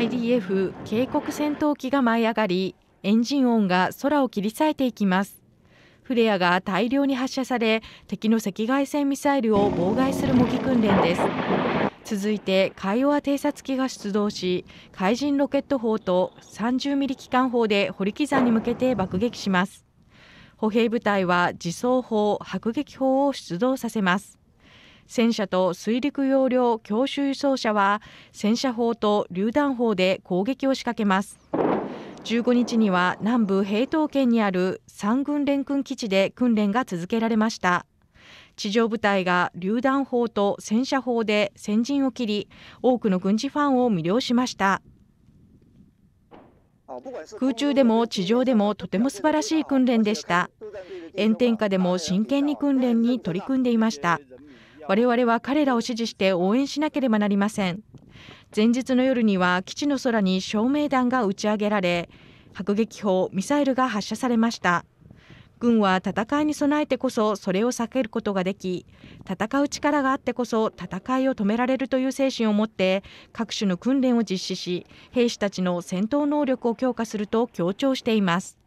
IDF 警告戦闘機が舞い上がりエンジン音が空を切り裂いていきますフレアが大量に発射され敵の赤外線ミサイルを妨害する模擬訓練です続いてカイオワ偵察機が出動し海人ロケット砲と30ミリ機関砲で堀木山に向けて爆撃します歩兵部隊は自走砲迫撃砲を出動させます戦車と水陸用量強襲輸送車は戦車砲と榴弾砲で攻撃を仕掛けます15日には南部平等県にある三軍連軍基地で訓練が続けられました地上部隊が榴弾砲と戦車砲で先陣を切り多くの軍事ファンを魅了しました空中でも地上でもとても素晴らしい訓練でした炎天下でも真剣に訓練に取り組んでいました我々は彼らを支持して応援しなければなりません前日の夜には基地の空に照明弾が打ち上げられ迫撃砲ミサイルが発射されました軍は戦いに備えてこそそれを避けることができ戦う力があってこそ戦いを止められるという精神を持って各種の訓練を実施し兵士たちの戦闘能力を強化すると強調しています